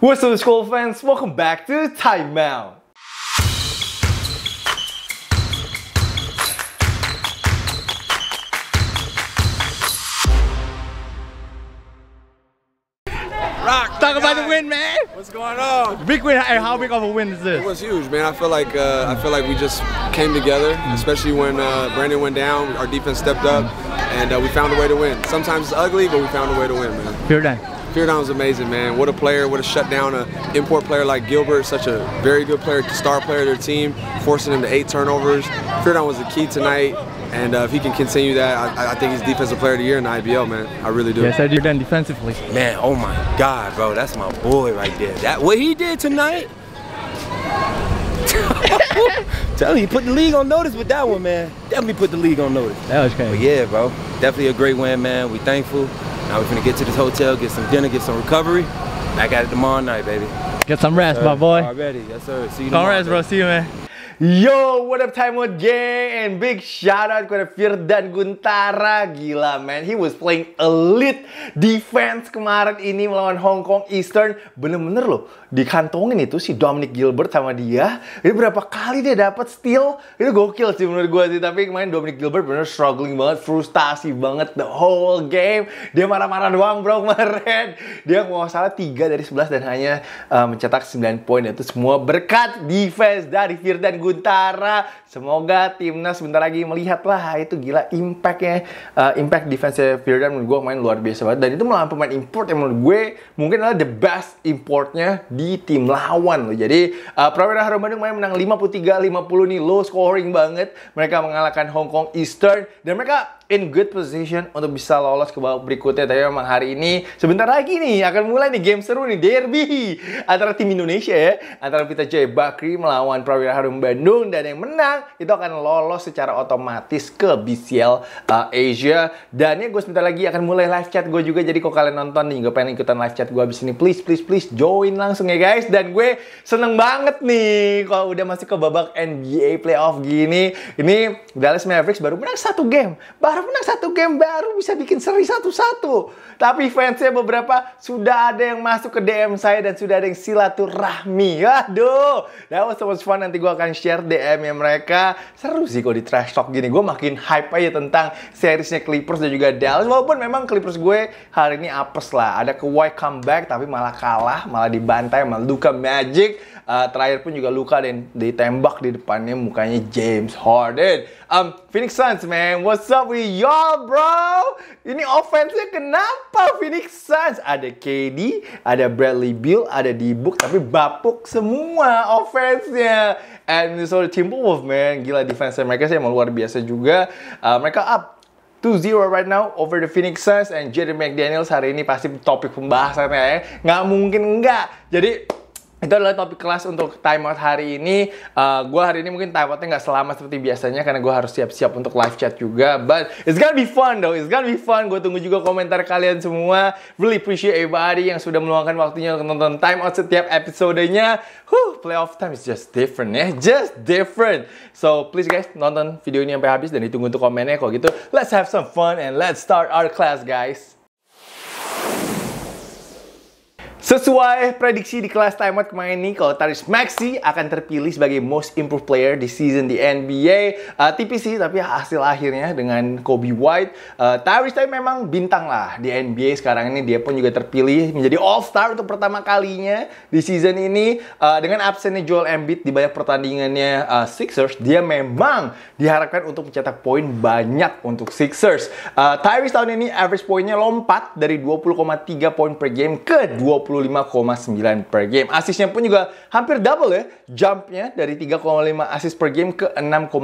What's up school fans, welcome back to Out. Rock, talk about the win, man. What's going on? Big win, and how big of a win is this? It was huge, man. I feel like uh, I feel like we just came together, especially when uh, Brandon went down. Our defense stepped up, and uh, we found a way to win. Sometimes it's ugly, but we found a way to win, man. Pure day. Speardown was amazing, man. What a player. What a shutdown. An import player like Gilbert, such a very good player, star player of their team, forcing them to eight turnovers. Speardown was the key tonight. And uh, if he can continue that, I, I, think he's defensive player of the year in the IBL, man. I really do. Yes, I did Done defensively. Man, oh my God, bro, that's my boy right there. That what he did tonight. Tell me, he put the league on notice with that one, man. Definitely put the league on notice. That was crazy. But yeah, bro, definitely a great win, man. We thankful. Now we're gonna get to this hotel, get some dinner, get some recovery. Back at it tomorrow night, baby. Get some rest, yes, my boy. Already, yes sir. See you tomorrow. do rest, bro. See you, man. Yo, what up Time Out Gang and big shout out kepada Firdan Guntara. Gila man, he was playing elite defense kemarin ini melawan Hong Kong Eastern. Bener-bener loh, dikantongin itu si Dominic Gilbert sama dia. Ini berapa kali dia dapat steal? Itu gokil sih menurut gue sih. Tapi kemarin Dominic Gilbert bener struggling banget, frustasi banget the whole game. Dia marah-marah doang bro kemarin. Dia nggak salah 3 dari 11 dan hanya uh, mencetak 9 poin. Itu semua berkat defense dari Firdan Guntara. Guntara. Semoga timnas sebentar lagi melihat lah itu gila impactnya, uh, impact defensive Firdan menurut gue main luar biasa banget. Dan itu melawan pemain import yang menurut gue mungkin adalah the best importnya di tim lawan loh. Jadi uh, Prawira Harum Bandung main menang 53-50 nih low scoring banget. Mereka mengalahkan Hong Kong Eastern dan mereka in good position untuk bisa lolos ke babak berikutnya. Tapi memang hari ini sebentar lagi nih akan mulai nih game seru nih derby antara tim Indonesia ya, antara Pita Jaya Bakri melawan Prawira Harum Bandung dan yang menang itu akan lolos secara otomatis ke BCL uh, Asia. Dan ya gue sebentar lagi akan mulai live chat gue juga jadi kok kalian nonton nih Gue pengen ikutan live chat gue abis ini please please please join langsung ya guys dan gue seneng banget nih kalau udah masih ke babak NBA playoff gini ini Dallas Mavericks baru menang satu game baru baru menang satu game baru bisa bikin seri satu-satu. Tapi fansnya beberapa sudah ada yang masuk ke DM saya dan sudah ada yang silaturahmi. Aduh, that nah, was so much fun. Nanti gue akan share DM-nya mereka. Seru sih kalau di trash talk gini. Gue makin hype aja tentang seriesnya Clippers dan juga Dallas. Walaupun memang Clippers gue hari ini apes lah. Ada ke white comeback tapi malah kalah, malah dibantai malah Luka Magic. Uh, terakhir pun juga Luka dan ditembak di depannya mukanya James Harden. Um, Phoenix Suns, man. What's up with y'all, bro? Ini offense-nya kenapa Phoenix Suns? Ada KD, ada Bradley Beal, ada D-Book, tapi bapuk semua offense-nya. And so the Timberwolves, man. Gila defense mereka sih emang luar biasa juga. Uh, mereka up 2-0 right now over the Phoenix Suns and Jaden McDaniels hari ini pasti topik pembahasannya ya. Nggak mungkin enggak. Jadi itu adalah topik kelas untuk timeout hari ini. Uh, eh, gue hari ini mungkin timeoutnya nggak selama seperti biasanya karena gue harus siap-siap untuk live chat juga. But it's gonna be fun though, it's gonna be fun. Gue tunggu juga komentar kalian semua. Really appreciate everybody yang sudah meluangkan waktunya untuk nonton timeout setiap episodenya. Huh, playoff time is just different ya, just different. So please guys nonton video ini sampai habis dan ditunggu untuk komennya. kok gitu, let's have some fun and let's start our class guys. Sesuai prediksi di kelas timeout kemarin ini, kalau Taris Maxi akan terpilih sebagai Most Improved Player di season di NBA. Uh, eh, tipis tapi hasil akhirnya dengan Kobe White, uh, eh, Taris tapi memang bintang lah di NBA sekarang ini. Dia pun juga terpilih menjadi All Star untuk pertama kalinya di season ini. Uh, dengan absennya Joel Embiid di banyak pertandingannya uh, Sixers, dia memang diharapkan untuk mencetak poin banyak untuk Sixers. Uh, Tyrese tahun ini average poinnya lompat dari 20,3 poin per game ke 20 25,9 per game. Asisnya pun juga hampir double ya jumpnya dari 3,5 asis per game ke 6,2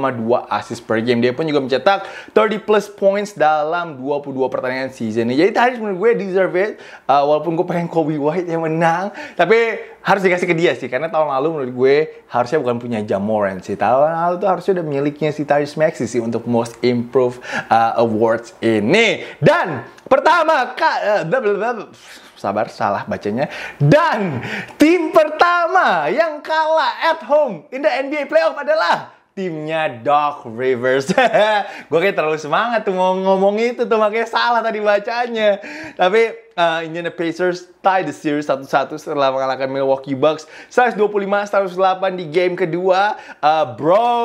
asis per game. Dia pun juga mencetak 30 plus points dalam 22 pertandingan season ini. Jadi Tahris menurut gue deserve it. Uh, walaupun gue pengen Kobe White yang menang, tapi harus dikasih ke dia sih. Karena tahun lalu menurut gue harusnya bukan punya Jamoran sih. Tahun lalu tuh harusnya udah miliknya si Tahris Maxi sih untuk Most Improved uh, Awards ini. Dan pertama, kak, uh, sabar salah bacanya dan tim pertama yang kalah at home in the NBA playoff adalah timnya Doc Rivers. gue kayak terlalu semangat tuh mau ngomong itu tuh makanya salah tadi bacanya. Tapi uh, Indiana Pacers tie the series satu-satu setelah mengalahkan Milwaukee Bucks 125-108 di game kedua. Uh, bro,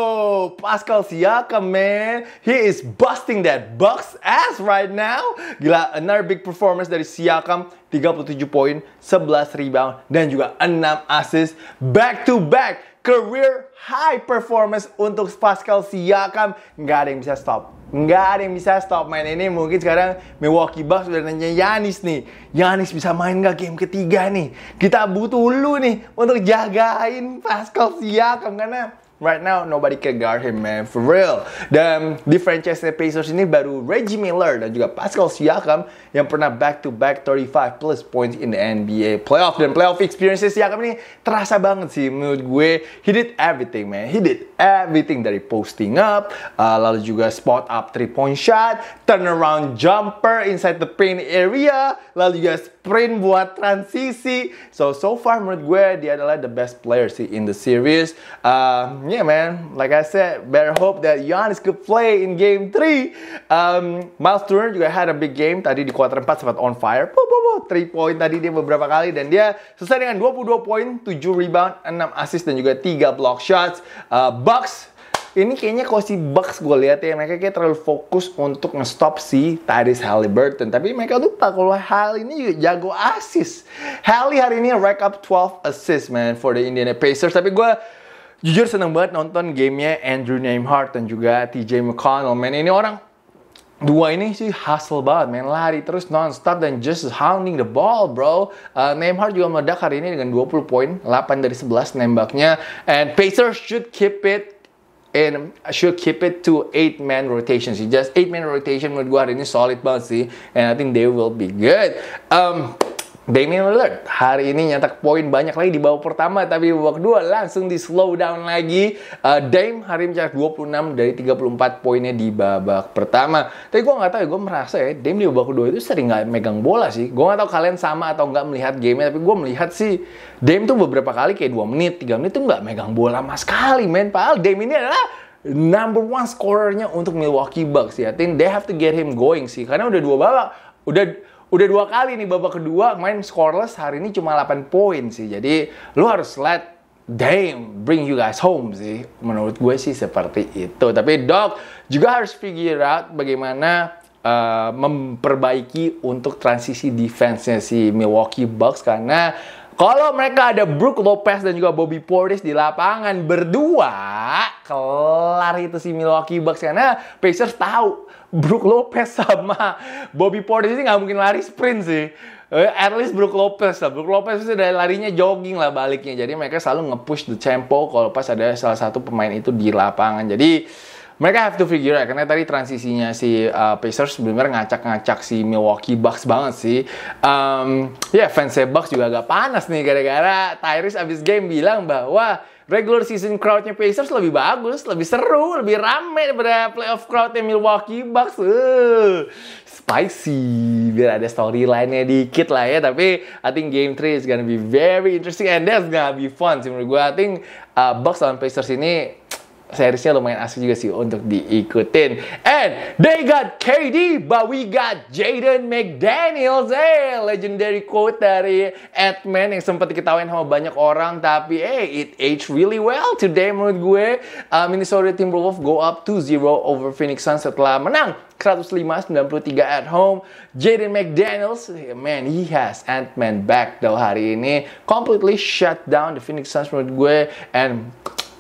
Pascal Siakam man, he is busting that Bucks ass right now. Gila, another big performance dari Siakam 37 poin, 11 rebound dan juga 6 assist back to back career high performance untuk Pascal Siakam. Nggak ada yang bisa stop. Nggak ada yang bisa stop main ini. Mungkin sekarang Milwaukee Bucks udah nanya Yanis nih. Yanis bisa main nggak game ketiga nih? Kita butuh lu nih untuk jagain Pascal Siakam. Karena Right now, nobody can guard him, man. For real. Dan di franchise Pacers ini baru Reggie Miller dan juga Pascal Siakam yang pernah back-to-back 35 plus points in the NBA playoff. Dan playoff experiences Siakam ini terasa banget sih menurut gue. He did everything, man. He did everything dari posting up, uh, lalu juga spot up 3-point shot, turnaround jumper inside the paint area, lalu juga sprint buat transisi so so far menurut gue dia adalah the best player sih in the series um, yeah man like I said better hope that Giannis could play in game 3 um, Miles Turner juga had a big game tadi di quarter 4 sempat on fire puh, puh, puh, 3 point tadi dia beberapa kali dan dia selesai dengan 22 poin 7 rebound 6 assist dan juga 3 block shots uh, Bucks ini kayaknya kalau si Bucks gue lihat ya mereka kayak terlalu fokus untuk ngestop si Tyrese Halliburton tapi mereka lupa kalau Hal ini juga jago assist Halli hari ini rack up 12 assist man for the Indiana Pacers tapi gue jujur seneng banget nonton gamenya Andrew Namehart dan juga TJ McConnell man ini orang dua ini sih hustle banget main lari terus nonstop dan just hounding the ball bro uh, Neymar juga meledak hari ini dengan 20 poin 8 dari 11 nembaknya and Pacers should keep it and I should keep it to eight man rotation sih. Just eight man rotation menurut gue hari ini solid banget sih. And I think they will be good. Um, Damian Lillard hari ini nyetak poin banyak lagi di babak pertama tapi babak kedua langsung di slow down lagi. Uh, Dame hari ini mencetak 26 dari 34 poinnya di babak pertama. Tapi gue nggak tahu ya, gue merasa ya Dame di babak kedua itu sering nggak megang bola sih. Gue nggak tahu kalian sama atau nggak melihat gamenya tapi gue melihat sih Dame tuh beberapa kali kayak 2 menit, 3 menit tuh nggak megang bola mas sekali men. Padahal Dame ini adalah number one scorernya untuk Milwaukee Bucks ya. I they have to get him going sih karena udah dua babak udah udah dua kali nih babak kedua main scoreless hari ini cuma 8 poin sih. Jadi lu harus let Damn, bring you guys home sih. Menurut gue sih seperti itu. Tapi Doc juga harus figure out bagaimana uh, memperbaiki untuk transisi defense-nya si Milwaukee Bucks karena kalau mereka ada Brook Lopez dan juga Bobby Portis di lapangan berdua, kelar itu si Milwaukee Bucks karena Pacers tahu Brook Lopez sama Bobby Portis ini nggak mungkin lari sprint sih. Eh, at least Brook Lopez lah. Brook Lopez itu dari larinya jogging lah baliknya. Jadi mereka selalu nge-push the tempo kalau pas ada salah satu pemain itu di lapangan. Jadi mereka have to figure out karena tadi transisinya si uh, Pacers benar ngacak-ngacak si Milwaukee Bucks banget sih. Um, ya yeah, fans Bucks juga agak panas nih gara-gara Tyrese abis game bilang bahwa regular season crowdnya Pacers lebih bagus, lebih seru, lebih rame daripada playoff crowdnya Milwaukee Bucks. Uh, spicy. Biar ada storyline-nya dikit lah ya. Tapi I think game 3 is gonna be very interesting and that's gonna be fun sih menurut gue. I think uh, Bucks lawan Pacers ini seriesnya lumayan asik juga sih untuk diikutin. And they got KD, but we got Jaden McDaniels, eh, legendary quote dari Edman yang sempat diketawain sama banyak orang, tapi eh, hey, it aged really well today menurut gue. Uh, Minnesota Timberwolves go up 2-0 over Phoenix Suns setelah menang 105-93 at home. Jaden McDaniels, eh, man, he has Ant-Man back though hari ini. Completely shut down the Phoenix Suns menurut gue. And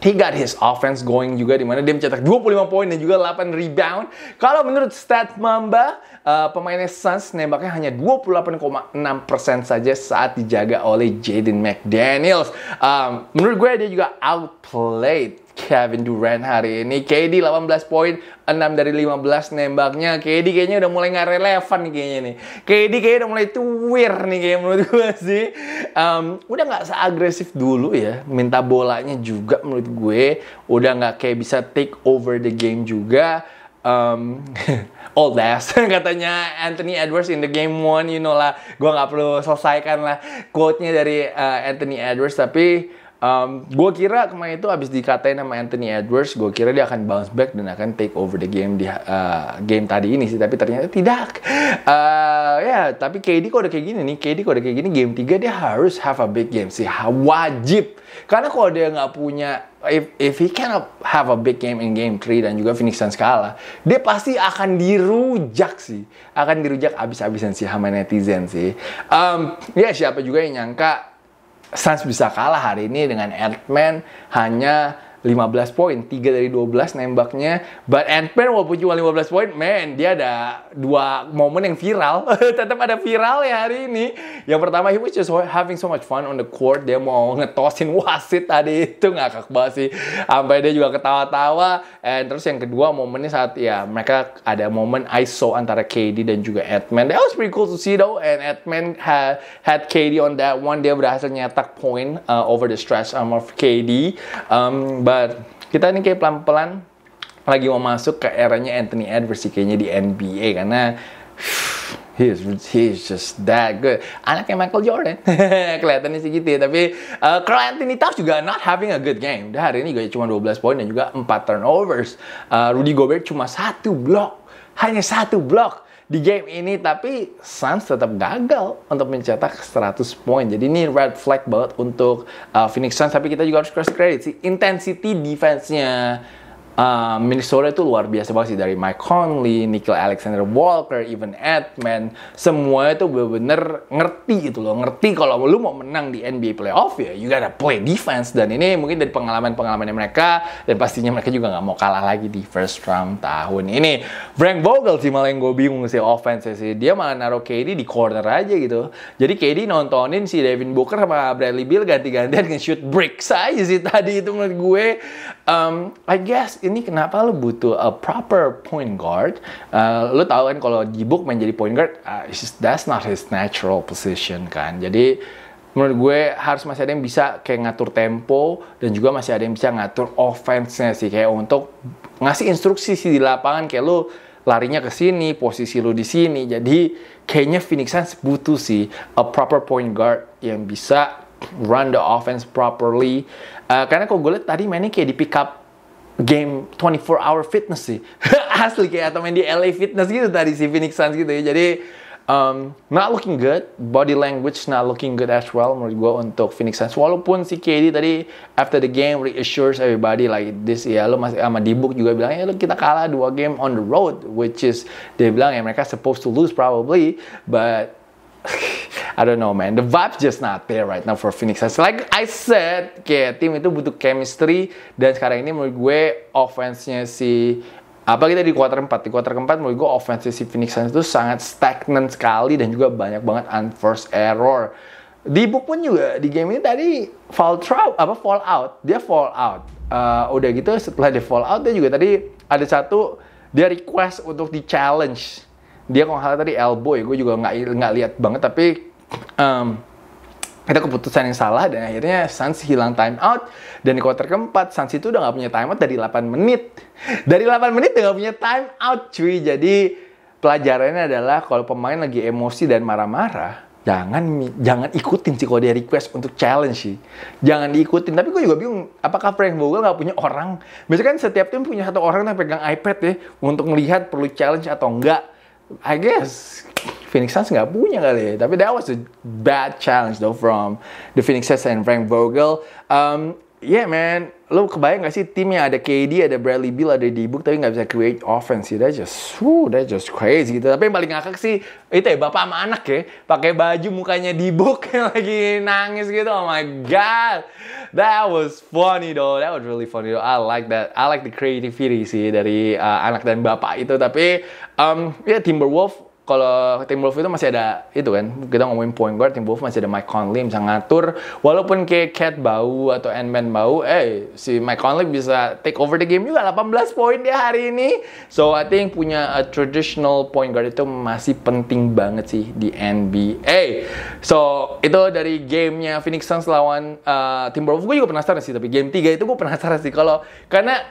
He got his offense going juga di mana dia mencetak 25 poin dan juga 8 rebound. Kalau menurut stat Mamba, uh, pemainnya Suns nembaknya hanya 28,6% saja saat dijaga oleh Jaden McDaniels. Um, menurut gue dia juga outplayed Kevin Durant hari ini. KD 18 poin, 6 dari 15 nembaknya. KD kayaknya udah mulai nggak relevan kayaknya nih. KD kayaknya udah mulai tuwir nih kayak menurut gue sih. Um, udah nggak seagresif dulu ya. Minta bolanya juga menurut gue. Udah nggak kayak bisa take over the game juga. Um, old ass katanya Anthony Edwards in the game one you know lah gue nggak perlu selesaikan lah quote-nya dari uh, Anthony Edwards tapi Um, gue kira kemarin itu abis dikatain sama Anthony Edwards, gue kira dia akan bounce back dan akan take over the game di uh, game tadi ini sih, tapi ternyata tidak. Uh, ya, yeah, tapi KD kok udah kayak gini nih, KD kok udah kayak gini game 3 dia harus have a big game sih, wajib. Karena kalau dia nggak punya, if, if he cannot have a big game in game 3 dan juga Phoenix Suns kalah, dia pasti akan dirujak sih, akan dirujak abis-abisan sih sama netizen sih. Um, ya yeah, siapa juga yang nyangka Suns bisa kalah hari ini dengan Erdman hanya 15 poin, 3 dari 12 nembaknya. But ant walaupun cuma 15 poin, man, dia ada dua momen yang viral. Tetap ada viral ya hari ini. Yang pertama, he was just having so much fun on the court. Dia mau ngetosin wasit tadi itu ngakak banget sih. Sampai dia juga ketawa-tawa. And terus yang kedua momennya saat ya mereka ada momen I saw antara KD dan juga Ant-Man. That was pretty cool to see though. And Ant-Man had, had KD on that one. Dia berhasil nyetak poin uh, over the stretch arm um, of KD. Um, But kita ini kayak pelan-pelan lagi mau masuk ke eranya Anthony Edwards kayaknya di NBA karena he's he's just that good. Anaknya Michael Jordan. Kelihatannya sih gitu ya, tapi uh, Anthony Towns juga not having a good game. Udah hari ini gue cuma 12 poin dan juga 4 turnovers. Uh, Rudy Gobert cuma satu blok. Hanya satu blok di game ini tapi Suns tetap gagal untuk mencetak 100 poin. Jadi ini red flag banget untuk uh, Phoenix Suns tapi kita juga harus cross credit sih intensity defense-nya uh, Minnesota itu luar biasa banget sih dari Mike Conley, Nickel Alexander Walker, even Edman, semua itu bener-bener ngerti gitu loh, ngerti kalau lu mau menang di NBA playoff ya, you gotta play defense dan ini mungkin dari pengalaman-pengalamannya mereka dan pastinya mereka juga nggak mau kalah lagi di first round tahun ini. Frank Vogel sih malah yang gue bingung sih offense sih, dia malah naruh KD di corner aja gitu. Jadi KD nontonin si Devin Booker sama Bradley Beal ganti-gantian nge-shoot break aja sih tadi itu menurut gue um, I guess ini kenapa lo butuh a proper point guard. Uh, lo tau kan kalau di book jadi point guard, uh, that's not his natural position kan. Jadi menurut gue harus masih ada yang bisa kayak ngatur tempo dan juga masih ada yang bisa ngatur offense-nya sih kayak untuk ngasih instruksi sih di lapangan kayak lo larinya ke sini, posisi lo di sini. Jadi kayaknya Phoenix Suns butuh sih a proper point guard yang bisa run the offense properly. Uh, karena kalau gue liat tadi mainnya kayak di pick up game 24 hour fitness sih. Asli kayak atau main di LA Fitness gitu tadi si Phoenix Suns gitu ya. Jadi um, not looking good, body language not looking good as well menurut gue untuk Phoenix Suns. Walaupun si KD tadi after the game reassures everybody like this ya, lo masih sama Dibuk juga bilang ya lo kita kalah dua game on the road, which is dia bilang ya mereka supposed to lose probably, but I don't know man, the vibe just not there right now for Phoenix Suns. Like I said, kayak tim itu butuh chemistry dan sekarang ini menurut gue offense-nya si apa kita di kuarter 4 di kuarter keempat menurut gue offense si Phoenix Suns itu sangat stagnant sekali dan juga banyak banget unforced error di book pun juga di game ini tadi fall trap apa fall out dia fall out uh, udah gitu setelah dia fall out dia juga tadi ada satu dia request untuk di challenge dia kalau tadi elbow ya gue juga nggak nggak lihat banget tapi um, itu keputusan yang salah dan akhirnya Suns hilang time out dan di quarter keempat Suns itu udah nggak punya time out dari 8 menit dari 8 menit udah nggak punya time out cuy jadi pelajarannya adalah kalau pemain lagi emosi dan marah-marah jangan jangan ikutin sih kalau dia request untuk challenge sih jangan diikutin tapi gue juga bingung apakah Frank Vogel nggak punya orang biasanya kan setiap tim punya satu orang yang pegang iPad ya untuk melihat perlu challenge atau enggak I guess Phoenix Suns nggak punya kali ya. Tapi that was a bad challenge though from the Phoenix Suns and Frank Vogel. Um, yeah man, lo kebayang gak sih tim yang ada KD, ada Bradley Beal, ada Dibuk tapi nggak bisa create offense sih. That's just, woo, that's just crazy gitu. Tapi yang paling ngakak sih itu ya bapak sama anak ya, pakai baju mukanya Dibuk yang lagi nangis gitu. Oh my god, that was funny though. That was really funny though. I like that. I like the creativity sih dari uh, anak dan bapak itu. Tapi um, ya yeah, Timberwolves kalau tim Wolf itu masih ada itu kan kita ngomongin point guard tim Wolf masih ada Mike Conley bisa ngatur walaupun kayak Cat bau atau Ant-Man bau eh si Mike Conley bisa take over the game juga 18 poin dia hari ini so I think punya a traditional point guard itu masih penting banget sih di NBA so itu dari gamenya Phoenix Suns lawan uh, Wolf gue juga penasaran sih tapi game 3 itu gue penasaran sih kalau karena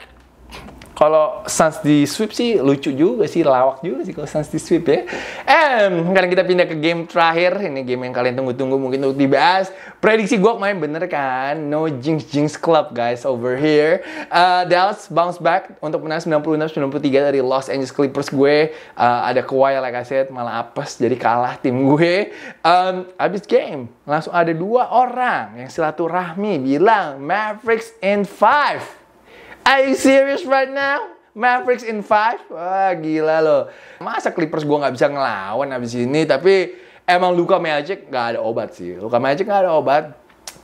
kalau Suns di sweep sih lucu juga sih, lawak juga sih kalau Suns di sweep ya. And, sekarang kita pindah ke game terakhir. Ini game yang kalian tunggu-tunggu mungkin untuk dibahas. Prediksi gue main bener kan? No jinx jinx club guys over here. Uh, Dallas bounce back untuk menang 96-93 dari Los Angeles Clippers gue. Uh, ada Kawhi like I said, malah apes jadi kalah tim gue. Um, abis game langsung ada dua orang yang silaturahmi bilang Mavericks in five Are you serious right now? Mavericks in five, Wah, gila loh. Masa Clippers gue nggak bisa ngelawan abis ini, tapi emang Luka Magic nggak ada obat sih. Luka Magic nggak ada obat.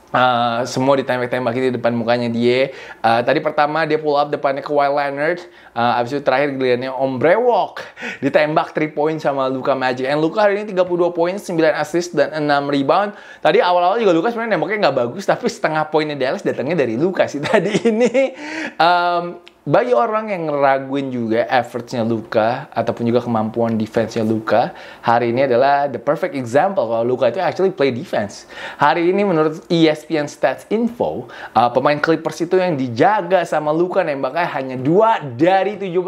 Uh, semua ditembak tembak gitu di depan mukanya dia. Uh, tadi pertama dia pull up depannya ke Kawhi Leonard. Uh, eh, abis itu terakhir gilirannya ombre walk Ditembak 3 point sama Luka Magic. And Luka hari ini 32 poin, 9 assist, dan 6 rebound. Tadi awal-awal juga Luka sebenarnya nembaknya nggak bagus. Tapi setengah poinnya Dallas datangnya dari Luka sih. Tadi ini um, bagi orang yang ngeraguin juga effortsnya Luka ataupun juga kemampuan defense-nya Luka, hari ini adalah the perfect example kalau Luka itu actually play defense. Hari ini menurut ESPN Stats Info, uh, pemain Clippers itu yang dijaga sama Luka nembaknya hanya dua dari 17.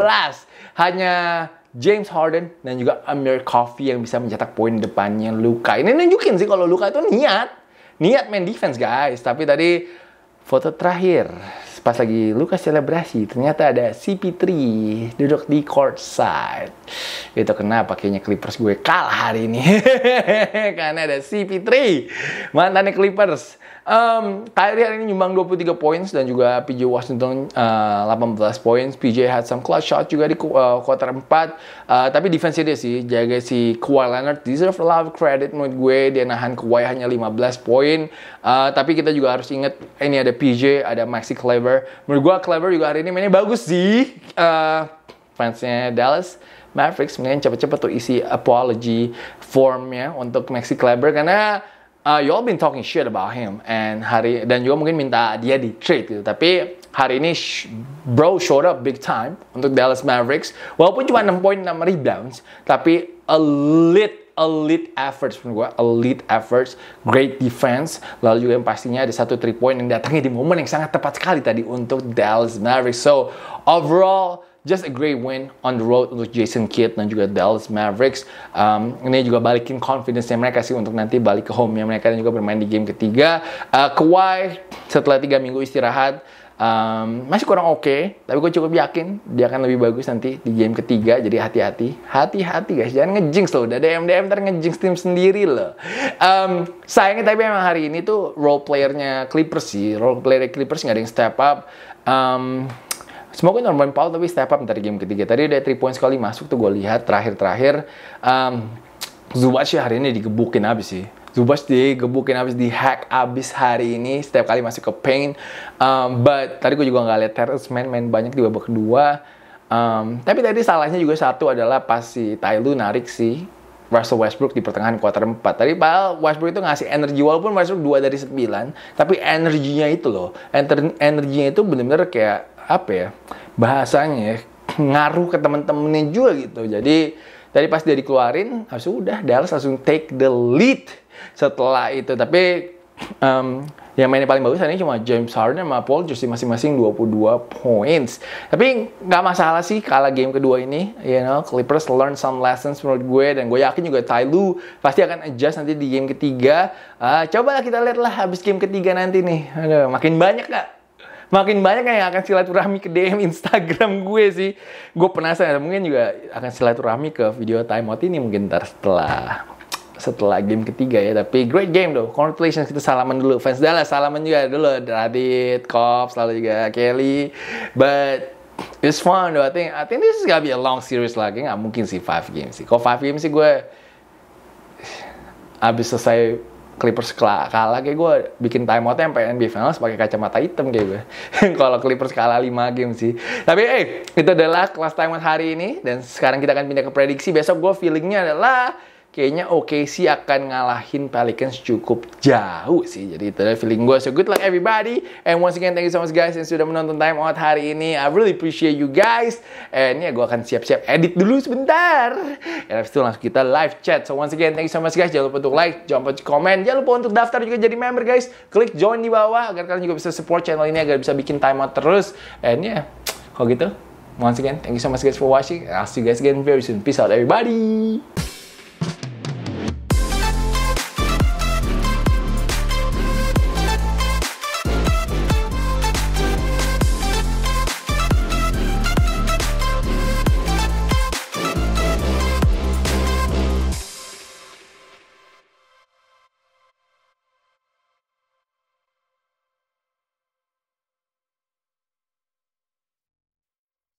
Hanya James Harden dan juga Amir Coffey yang bisa mencetak poin depannya Luka. Ini nunjukin sih kalau Luka itu niat, niat main defense guys. Tapi tadi foto terakhir pas lagi kasih selebrasi ternyata ada CP3 duduk di court side itu kenapa kayaknya Clippers gue kalah hari ini karena ada CP3 mantan Clippers Um, Kyrie hari ini nyumbang 23 points dan juga PJ Washington uh, eh, 18 points. PJ had some clutch shot juga di uh, quarter 4. Uh, eh, tapi defense dia sih jaga si Kawhi Leonard deserve a lot of credit menurut gue dia nahan Kawhi hanya 15 poin. Uh, tapi kita juga harus ingat ini ada PJ, ada Maxi Clever. Menurut gue Clever juga hari ini mainnya bagus sih. Uh, fansnya Dallas Mavericks mendingan cepet-cepet tuh isi apology formnya untuk Maxi Kleber karena uh, you all been talking shit about him and hari dan juga mungkin minta dia di trade gitu. Tapi hari ini sh bro showed up big time untuk Dallas Mavericks walaupun cuma 6 poin 6 rebounds tapi elite elite efforts menurut gue elite efforts great defense lalu juga yang pastinya ada satu three point yang datangnya di momen yang sangat tepat sekali tadi untuk Dallas Mavericks so overall just a great win on the road untuk Jason Kidd dan juga Dallas Mavericks. Um, ini juga balikin confidence-nya mereka sih untuk nanti balik ke home-nya mereka dan juga bermain di game ketiga. Uh, Kawhi setelah tiga minggu istirahat um, masih kurang oke, okay, tapi gue cukup yakin dia akan lebih bagus nanti di game ketiga. Jadi hati-hati, hati-hati guys, jangan ngejinx loh. Udah DM DM ntar ngejinx tim sendiri loh. Um, sayangnya tapi emang hari ini tuh role playernya Clippers sih, role player Clippers nggak ada yang step up. Um, Semoga Norman Paul tapi step up dari game ketiga. Tadi udah 3 points sekali masuk tuh gue lihat terakhir-terakhir. Um, Zubac ya hari ini digebukin abis sih. Zubac digebukin habis, dihack abis hari ini. Setiap kali masuk ke pain Um, but tadi gue juga gak lihat Terrence main main banyak di babak kedua. Um, tapi tadi salahnya juga satu adalah pas si Lu narik si Russell Westbrook di pertengahan kuarter 4. Tadi padahal Westbrook itu ngasih energi walaupun Westbrook dua dari 9, tapi energinya itu loh. Ener energinya itu benar-benar kayak apa ya bahasanya ya, ngaruh ke temen-temennya juga gitu jadi tadi pas dia dikeluarin harus udah Dallas langsung take the lead setelah itu tapi um, yang mainnya paling bagus ini cuma James Harden sama Paul George masing-masing 22 points. Tapi nggak masalah sih kalah game kedua ini. You know, Clippers learn some lessons menurut gue dan gue yakin juga Ty Lue pasti akan adjust nanti di game ketiga. Uh, cobalah kita lihat lah habis game ketiga nanti nih. Aduh, makin banyak nggak makin banyak yang akan silaturahmi ke DM Instagram gue sih. Gue penasaran, mungkin juga akan silaturahmi ke video time out ini mungkin ntar setelah setelah game ketiga ya tapi great game though congratulations kita salaman dulu fans Dallas salaman juga dulu Radit Kops lalu juga Kelly but it's fun though I think I think this is gonna be a long series lagi nggak mungkin sih five games sih kalau five games sih gue abis selesai Clippers kalah kalah kayak gue bikin time timeoutnya sampai NBA Finals pakai kacamata hitam kayak gue. Kalau Clippers kalah 5 game sih. Tapi eh itu adalah kelas time out hari ini dan sekarang kita akan pindah ke prediksi. Besok gue feelingnya adalah kayaknya Oke sih akan ngalahin Pelicans cukup jauh sih. Jadi itu adalah feeling gue. So good luck everybody. And once again, thank you so much guys yang sudah menonton Time Out hari ini. I really appreciate you guys. And ya, yeah, gue akan siap-siap edit dulu sebentar. And habis itu langsung kita live chat. So once again, thank you so much guys. Jangan lupa untuk like, jangan lupa untuk komen. Jangan lupa untuk daftar juga jadi member guys. Klik join di bawah agar kalian juga bisa support channel ini agar bisa bikin Time Out terus. And ya, yeah, kalau gitu, once again, thank you so much guys for watching. I'll see you guys again very soon. Peace out everybody.